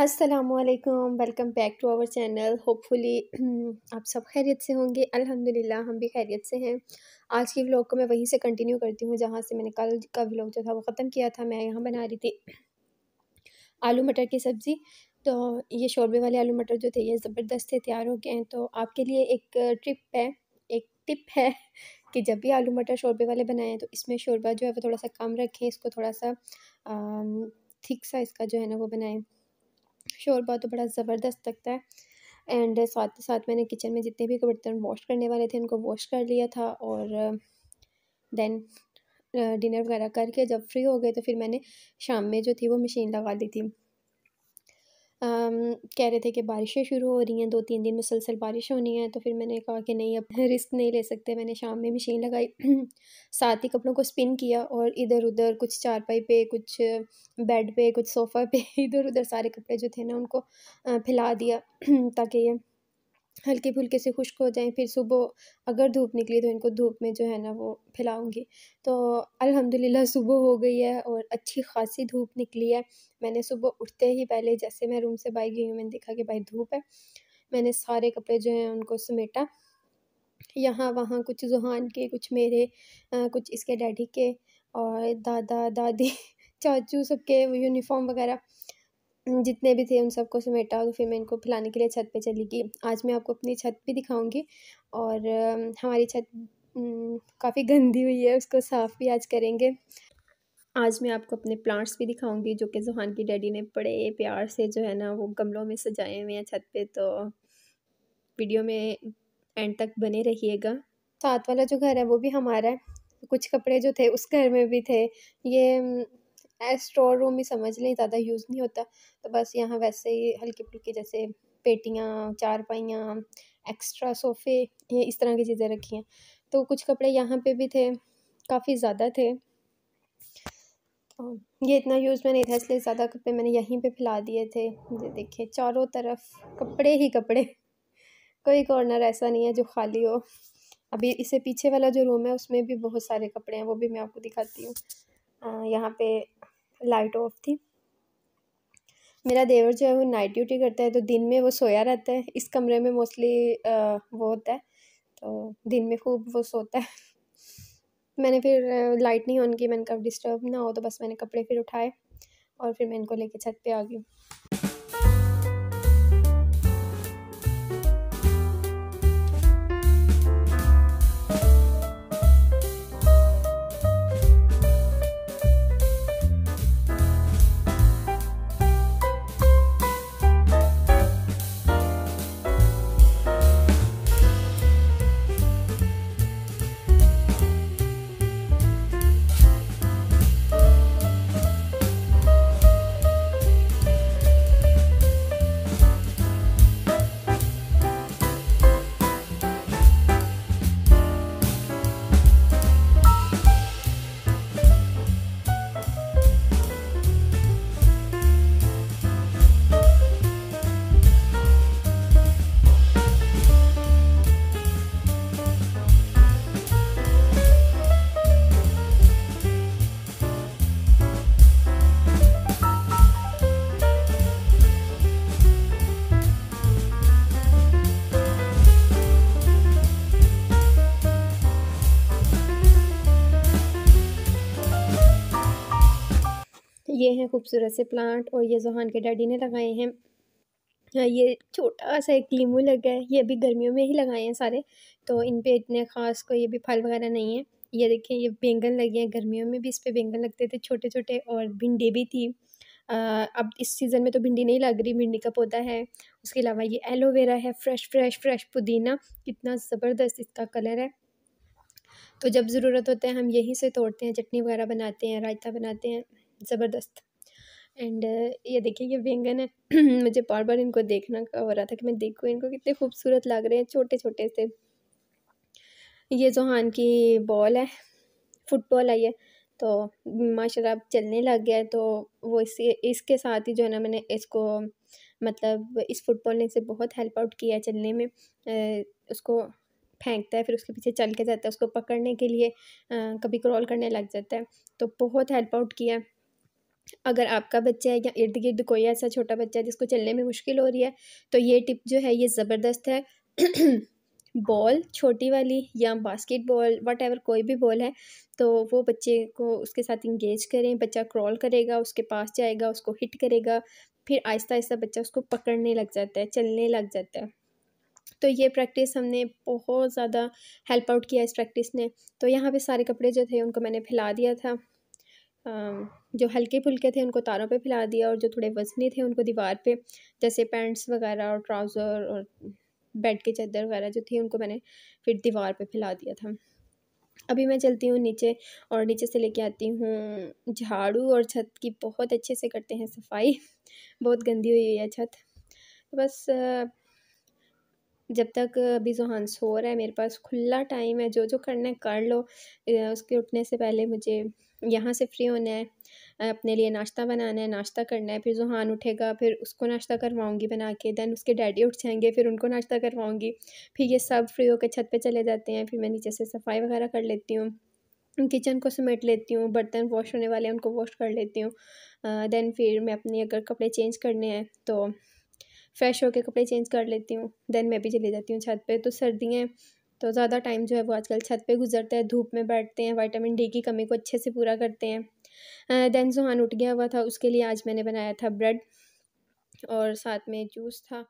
असलकम welcome back to our channel hopefully आप सब खैरियत से होंगे अल्हम्दुलिल्लाह हम भी खैरियत से हैं आज के व्लॉग को मैं वहीं से कंटिन्यू करती हूँ जहाँ से मैंने कल का व्लॉग जो था वो ख़त्म किया था मैं यहाँ बना रही थी आलू मटर की सब्ज़ी तो ये शोरबे वाले आलू मटर जो थे ये ज़बरदस्त थे तैयार हो गए हैं तो आपके लिए एक ट्रिप है एक टिप है कि जब भी आलू मटर शोरबे वाले बनाएं तो इसमें शोरबा जो है वो थोड़ा सा कम रखें इसको थोड़ा सा थिक सा इसका जो है ना वो बनाएं शोरबा तो बड़ा ज़बरदस्त लगता है एंड साथ ही साथ मैंने किचन में जितने भी बर्तन वॉश करने वाले थे उनको वॉश कर लिया था और देन डिनर वगैरह करके जब फ्री हो गए तो फिर मैंने शाम में जो थी वो मशीन लगा ली थी कह रहे थे कि बारिशें शुरू हो रही हैं दो तीन दिन मुसलसल बारिश होनी है तो फिर मैंने कहा कि नहीं अब रिस्क नहीं ले सकते मैंने शाम में मशीन लगाई साथ ही कपड़ों को स्पिन किया और इधर उधर कुछ चारपाई पे कुछ बेड पे कुछ सोफ़ा पे इधर उधर सारे कपड़े जो थे ना उनको फैला दिया ताकि ये हल्के फुल्के से खुश्क हो जाएं फिर सुबह अगर धूप निकली तो इनको धूप में जो है ना वो फैलाऊँगी तो अल्हम्दुलिल्लाह सुबह हो गई है और अच्छी खासी धूप निकली है मैंने सुबह उठते ही पहले जैसे मैं रूम से बाहर गई हूँ मैंने देखा कि भाई धूप है मैंने सारे कपड़े जो हैं उनको समेटा यहाँ वहाँ कुछ जुहान के कुछ मेरे आ, कुछ इसके डैडी के और दादा दादी चाचू सबके यूनिफॉर्म वगैरह जितने भी थे उन सबको समेटा और फिर मैं इनको फैलाने के लिए छत पे चली गई आज मैं आपको अपनी छत भी दिखाऊंगी और हमारी छत काफ़ी गंदी हुई है उसको साफ़ भी आज करेंगे आज मैं आपको अपने प्लांट्स भी दिखाऊंगी जो कि जुहान की डैडी ने बड़े प्यार से जो है ना वो गमलों में सजाए हुए हैं छत पे तो वीडियो में एंड तक बने रहिएगा साथ वाला जो घर है वो भी हमारा है कुछ कपड़े जो थे उस घर में भी थे ये स्टोर रूम ही समझ लें ज़्यादा यूज़ नहीं होता तो बस यहाँ वैसे ही हल्की फुल्के जैसे पेटियाँ चारपाइयाँ एक्स्ट्रा सोफ़े ये इस तरह की चीज़ें रखी हैं तो कुछ कपड़े यहाँ पे भी थे काफ़ी ज़्यादा थे ये इतना यूज़ में नहीं था इसलिए ज़्यादा कपड़े मैंने यहीं पे फैला दिए थे ये देखिए चारों तरफ कपड़े ही कपड़े कोई कॉर्नर ऐसा नहीं है जो खाली हो अभी इसे पीछे वाला जो रूम है उसमें भी बहुत सारे कपड़े हैं वो भी मैं आपको दिखाती हूँ यहाँ पे लाइट ऑफ थी मेरा देवर जो है वो नाइट ड्यूटी करता है तो दिन में वो सोया रहता है इस कमरे में मोस्टली वो होता है तो दिन में खूब वो सोता है मैंने फिर लाइट नहीं ऑन की मैंने कहा डिस्टर्ब ना हो तो बस मैंने कपड़े फिर उठाए और फिर मैं इनको लेके छत पे आ गई ये हैं खूबसूरत से प्लांट और ये जोहान के डैडी ने लगाए हैं हाँ, ये छोटा सा एक लीमू गया है ये अभी गर्मियों में ही लगाए हैं सारे तो इन पे इतने ख़ास कोई अभी फल वगैरह नहीं है ये देखें ये बैंगन लगे हैं गर्मियों में भी इस पर बैंगन लगते थे छोटे छोटे और भिंडी भी थी आ, अब इस सीज़न में तो भिंडी नहीं लग रही भिंडी का पौधा है उसके अलावा ये एलोवेरा है फ्रेश फ्रेश फ्रेश पुदीना कितना ज़बरदस्त इसका कलर है तो जब ज़रूरत होता है हम यहीं से तोड़ते हैं चटनी वगैरह बनाते हैं रायता बनाते हैं ज़बरदस्त एंड ये देखिए ये व्यंगन है मुझे बार बार इनको देखना हो रहा था कि मैं देखूँ इनको कितने खूबसूरत लग रहे हैं छोटे छोटे से ये जोहान की बॉल है फुटबॉल आई है तो माशाल्लाह अब चलने लग गया है तो वो इसी इसके साथ ही जो है ना मैंने इसको मतलब इस फुटबॉल ने इसे बहुत हेल्प आउट किया है चलने में उसको फेंकता है फिर उसके पीछे चल के जाता है उसको पकड़ने के लिए आ, कभी क्रॉल करने लग जाता है तो बहुत हेल्प आउट किया है अगर आपका बच्चा है या इर्द गिर्द कोई ऐसा छोटा बच्चा है जिसको चलने में मुश्किल हो रही है तो ये टिप जो है ये ज़बरदस्त है बॉल छोटी वाली या बास्केट बॉल वट एवर कोई भी बॉल है तो वो बच्चे को उसके साथ इंगेज करें बच्चा क्रॉल करेगा उसके पास जाएगा उसको हिट करेगा फिर आहिस्ता आहिस्ता बच्चा उसको पकड़ने लग जाता है चलने लग जाता है तो ये प्रैक्टिस हमने बहुत ज़्यादा हेल्प आउट किया इस प्रैक्टिस ने तो यहाँ पे सारे कपड़े जो थे उनको मैंने फैला दिया था जो हल्के फुलके थे उनको तारों पे फैला दिया और जो थोड़े वजनी थे उनको दीवार पे जैसे पैंट्स वगैरह और ट्राउज़र और बेड की चादर वगैरह जो थी उनको मैंने फिर दीवार पे फैला दिया था अभी मैं चलती हूँ नीचे और नीचे से लेके आती हूँ झाड़ू और छत की बहुत अच्छे से करते हैं सफाई बहुत गंदी हुई है छत तो बस जब तक अभी जोहान सो रहा है मेरे पास खुला टाइम है जो जो करना है कर लो उसके उठने से पहले मुझे यहाँ से फ़्री होना है अपने लिए नाश्ता बनाना है नाश्ता करना है फिर जुहान उठेगा फिर उसको नाश्ता करवाऊँगी बना के दैन उसके डैडी उठ जाएंगे फिर उनको नाश्ता करवाऊँगी फिर ये सब फ्री होकर छत पे चले जाते हैं फिर मैं नीचे से सफाई वगैरह कर लेती हूँ किचन को समेट लेती हूँ बर्तन वॉश होने वाले हैं उनको वॉश कर लेती हूँ दैन फिर मैं अपने अगर कपड़े चेंज करने हैं तो फ्रेश होकर कपड़े चेंज कर लेती हूँ देन मैं भी चली जाती हूँ छत पे तो सर्दियाँ तो ज़्यादा टाइम जो है वो आजकल छत पे गुजरता है धूप में बैठते हैं वाइटामिन डी की कमी को अच्छे से पूरा करते हैं देन जुहान उठ गया हुआ था उसके लिए आज मैंने बनाया था ब्रेड और साथ में जूस था